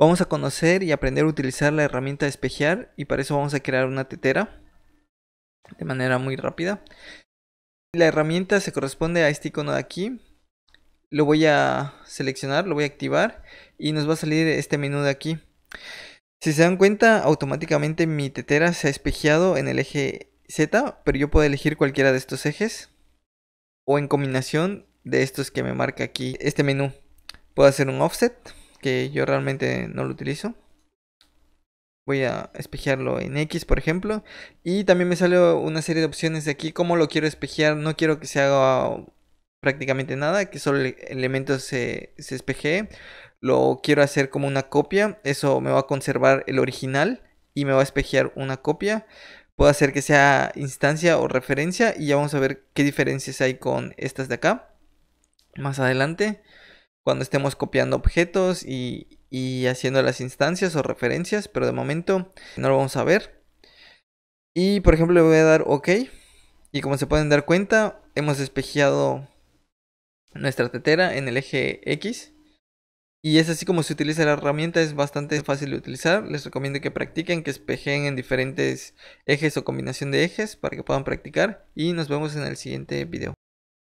Vamos a conocer y aprender a utilizar la herramienta de espejear y para eso vamos a crear una tetera de manera muy rápida. La herramienta se corresponde a este icono de aquí. Lo voy a seleccionar, lo voy a activar y nos va a salir este menú de aquí. Si se dan cuenta, automáticamente mi tetera se ha espejeado en el eje Z, pero yo puedo elegir cualquiera de estos ejes o en combinación de estos que me marca aquí este menú. Puedo hacer un offset, que yo realmente no lo utilizo. Voy a espejearlo en X, por ejemplo. Y también me sale una serie de opciones de aquí, cómo lo quiero espejear. No quiero que se haga prácticamente nada, que solo elementos se, se espejee. Lo quiero hacer como una copia, eso me va a conservar el original y me va a espejear una copia puedo hacer que sea instancia o referencia y ya vamos a ver qué diferencias hay con estas de acá más adelante cuando estemos copiando objetos y, haciendo las instancias o referencias pero de momento no lo vamos a ver y por ejemplo le voy a dar ok y como se pueden dar cuenta hemos despejado nuestra tetera en el eje X y es así como se utiliza la herramienta, es bastante fácil de utilizar. Les recomiendo que practiquen, que espejen en diferentes ejes o combinación de ejes para que puedan practicar. Y nos vemos en el siguiente video.